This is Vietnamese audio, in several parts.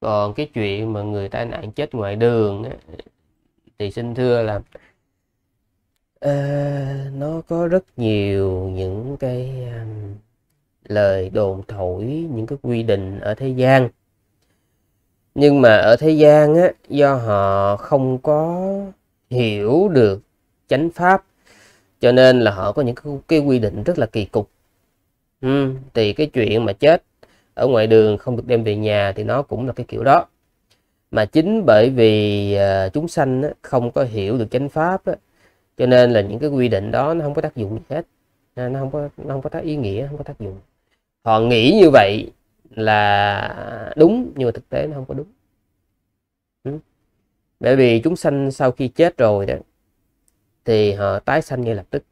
còn cái chuyện mà người tai nạn chết ngoài đường á, thì xin thưa là à, nó có rất nhiều những cái um, lời đồn thổi những cái quy định ở thế gian nhưng mà ở thế gian á, do họ không có hiểu được chánh pháp cho nên là họ có những cái quy định rất là kỳ cục ừ, thì cái chuyện mà chết ở ngoài đường không được đem về nhà thì nó cũng là cái kiểu đó mà chính bởi vì ờ, chúng sanh không có hiểu được chánh pháp cho nên là những cái quy định đó nó không có tác dụng gì hết nó không có nó không có tác ý nghĩa không có tác dụng họ nghĩ như vậy là đúng nhưng mà thực tế nó không có đúng bởi vì chúng sanh sau khi chết rồi đó thì họ tái sanh ngay lập tức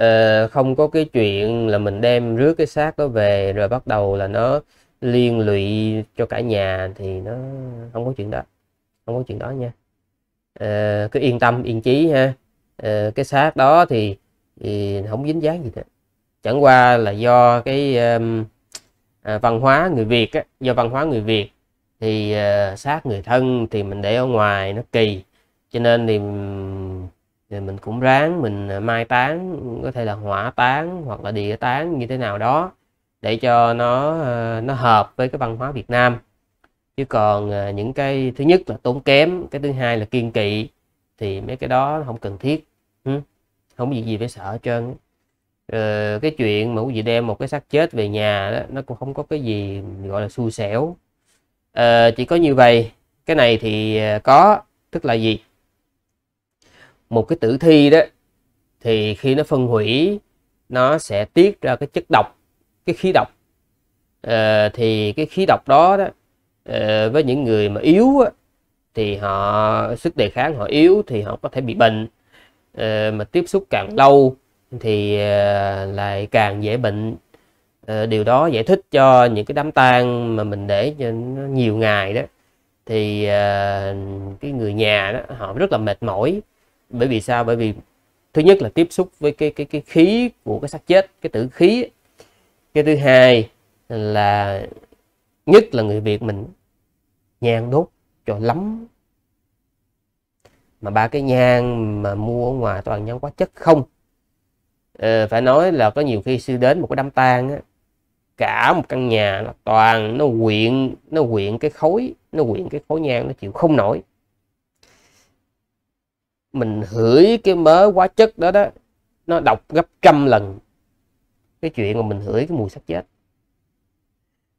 uh, không có cái chuyện là mình đem rước cái xác đó về rồi bắt đầu là nó liên lụy cho cả nhà thì nó không có chuyện đó không có chuyện đó nha uh, cứ yên tâm yên chí ha uh, cái xác đó thì, thì không dính dáng gì hết chẳng qua là do cái um, à, văn hóa người Việt á, do văn hóa người Việt thì uh, xác người thân thì mình để ở ngoài nó kỳ cho nên thì rồi mình cũng ráng mình à, mai tán có thể là hỏa tán hoặc là địa tán như thế nào đó để cho nó ờ, nó hợp với cái văn hóa Việt Nam chứ còn à, những cái thứ nhất là tốn kém cái thứ hai là kiên kỵ thì mấy cái đó không cần thiết không có gì, gì phải sợ hết trơn rồi ờ, cái chuyện mà quý vị đem một cái xác chết về nhà đó, nó cũng không có cái gì gọi là xui xẻo à, chỉ có như vậy cái này thì à, có tức là gì một cái tử thi đó thì khi nó phân hủy nó sẽ tiết ra cái chất độc cái khí độc ờ, thì cái khí độc đó đó ờ, với những người mà yếu á, thì họ sức đề kháng họ yếu thì họ có thể bị bệnh ờ, mà tiếp xúc càng lâu thì ờ, lại càng dễ bệnh ờ, điều đó giải thích cho những cái đám tang mà mình để cho nhiều ngày đó thì uh, cái người nhà đó họ rất là mệt mỏi bởi vì sao bởi vì thứ nhất là tiếp xúc với cái cái cái khí của cái xác chết cái tử khí cái thứ hai là nhất là người việt mình nhang đốt cho lắm mà ba cái nhang mà mua ở ngoài toàn nhang quá chất không ờ, phải nói là có nhiều khi sư đến một cái đám tang á, cả một căn nhà là toàn nó quyện nó quyện cái khối nó quyện cái khối nhang nó chịu không nổi mình hửi cái mớ hóa chất đó đó nó độc gấp trăm lần cái chuyện mà mình hửi cái mùi xác chết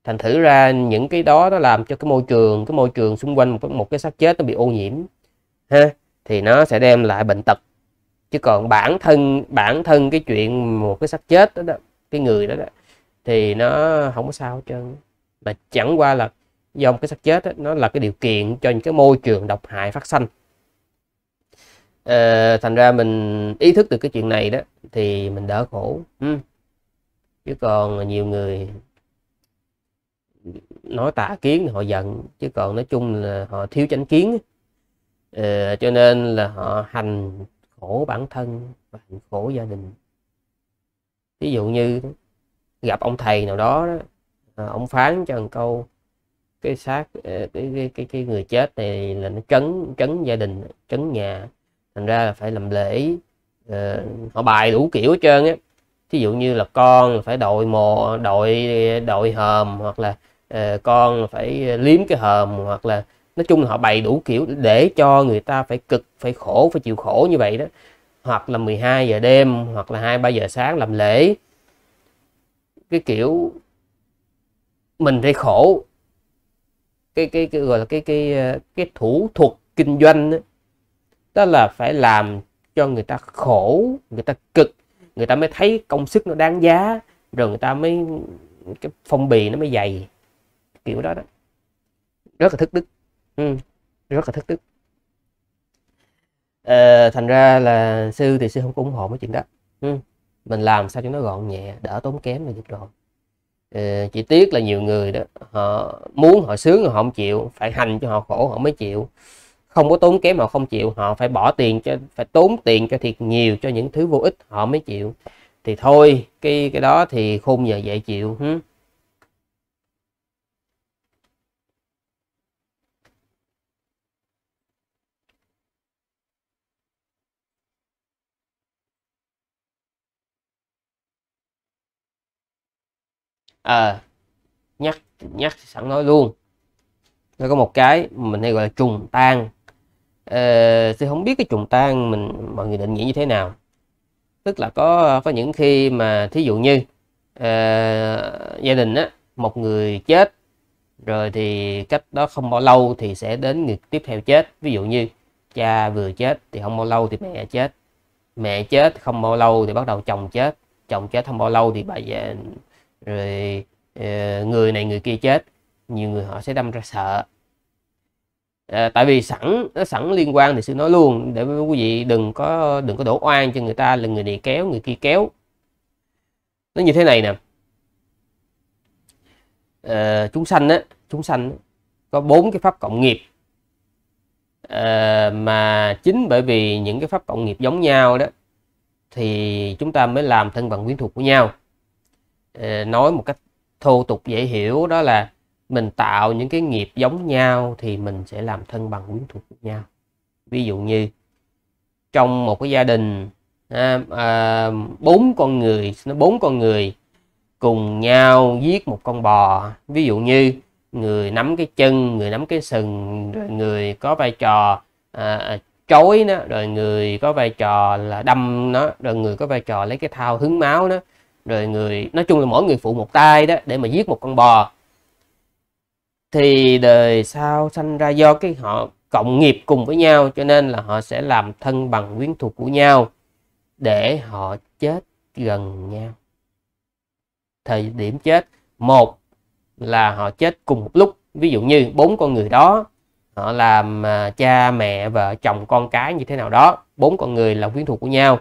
thành thử ra những cái đó nó làm cho cái môi trường cái môi trường xung quanh một, một cái xác chết nó bị ô nhiễm ha thì nó sẽ đem lại bệnh tật chứ còn bản thân bản thân cái chuyện một cái xác chết đó, đó cái người đó, đó thì nó không có sao hết trơn mà chẳng qua là do một cái xác chết đó, nó là cái điều kiện cho những cái môi trường độc hại phát sinh à, thành ra mình ý thức được cái chuyện này đó thì mình đỡ khổ ừ. chứ còn nhiều người nói tà kiến họ giận chứ còn nói chung là họ thiếu chánh kiến à, cho nên là họ hành khổ bản thân và hành khổ gia đình ví dụ như gặp ông thầy nào đó, đó à, ông phán cho một câu cái xác cái, cái cái cái người chết này là nó trấn trấn gia đình trấn nhà thành ra là phải làm lễ uh, họ bài đủ kiểu hết trơn á thí dụ như là con phải đội mồ đội đội hòm hoặc là uh, con phải ờ, liếm cái hòm hoặc là nói chung là họ bày đủ kiểu để cho người ta phải cực phải khổ phải chịu khổ như vậy đó hoặc là 12 giờ đêm hoặc là 2 3 giờ sáng làm lễ cái kiểu mình phải khổ cái cái, cái gọi là cái cái cái thủ thuật kinh doanh đó, đó là phải làm cho người ta khổ người ta cực người ta mới thấy công sức nó đáng giá rồi người ta mới cái phong bì nó mới dày kiểu đó đó rất là thức đức ừ, rất là thức đức à, thành ra là sư thì sư không ủng hộ mấy chuyện đó ừ. mình làm sao cho nó gọn nhẹ đỡ tốn kém là được rồi à, chỉ tiếc là nhiều người đó họ muốn họ sướng họ không chịu phải hành cho họ khổ họ mới chịu không có tốn kém họ không chịu họ phải bỏ tiền cho phải tốn tiền cho thiệt nhiều cho những thứ vô ích họ mới chịu thì thôi cái cái đó thì khôn giờ dễ chịu hứ. à, nhắc nhắc sẵn nói luôn nó có một cái mình hay gọi là trùng tan à, ờ, sư không biết cái trùng tang mình mọi người định nghĩa như thế nào tức là có có những khi mà thí dụ như à, gia đình á một người chết rồi thì cách đó không bao lâu thì sẽ đến người tiếp theo chết ví dụ như cha vừa chết thì không bao lâu thì mẹ chết mẹ chết không bao lâu thì bắt đầu chồng chết chồng chết không bao lâu thì bà về rồi ờ, người này người kia chết nhiều người họ sẽ đâm ra sợ à, tại vì sẵn nó sẵn liên quan thì sư nói luôn để quý vị đừng có đừng có đổ oan cho người ta là người này kéo người kia kéo nó như thế này nè à, chúng sanh á chúng sanh có bốn cái pháp cộng nghiệp à, mà chính bởi vì những cái pháp cộng nghiệp giống nhau đó thì chúng ta mới làm thân bằng quyến thuộc của nhau à, nói một cách thô tục dễ hiểu đó là mình tạo những cái nghiệp giống nhau thì mình sẽ làm thân bằng quyến thuộc với nhau ví dụ như trong một cái gia đình à, à, bốn con người nó bốn con người cùng nhau giết một con bò ví dụ như người nắm cái chân người nắm cái sừng rồi người có vai trò à, à chối nó rồi người có vai trò là đâm nó rồi người có vai trò lấy cái thao hứng máu nó rồi người nói chung là mỗi người phụ một tay đó để mà giết một con bò thì đời sau sanh ra do cái họ cộng nghiệp cùng với nhau cho nên là họ sẽ làm thân bằng quyến thuộc của nhau để họ chết gần nhau thời điểm chết một là họ chết cùng một lúc ví dụ như bốn con người đó họ làm à, cha mẹ vợ chồng con cái như thế nào đó bốn con người là quyến thuộc của nhau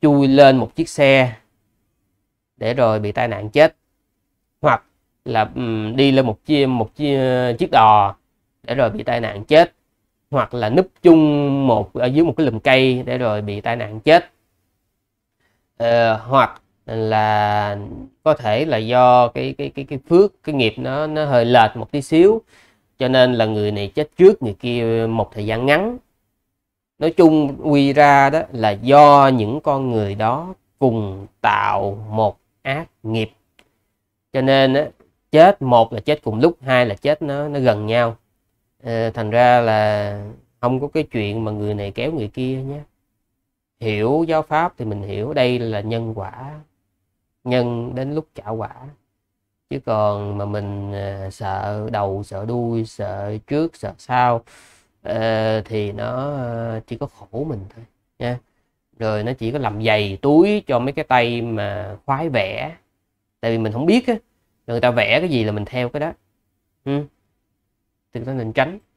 chui lên một chiếc xe để rồi bị tai nạn chết là đi lên một chiếc một chia chiếc đò để rồi bị tai nạn chết hoặc là núp chung một ở dưới một cái lùm cây để rồi bị tai nạn chết ờ, hoặc là có thể là do cái cái cái cái phước cái nghiệp nó nó hơi lệch một tí xíu cho nên là người này chết trước người kia một thời gian ngắn nói chung quy ra đó là do những con người đó cùng tạo một ác nghiệp cho nên chết một là chết cùng lúc hai là chết nó nó gần nhau à, thành ra là không có cái chuyện mà người này kéo người kia nhé hiểu giáo pháp thì mình hiểu đây là nhân quả nhân đến lúc trả quả chứ còn mà mình uh, sợ đầu sợ đuôi sợ trước sợ sau uh, thì nó chỉ có khổ mình thôi nha rồi nó chỉ có làm dày túi cho mấy cái tay mà khoái vẽ tại vì mình không biết á người ta vẽ cái gì là mình theo cái đó ừ. đừng có nên tránh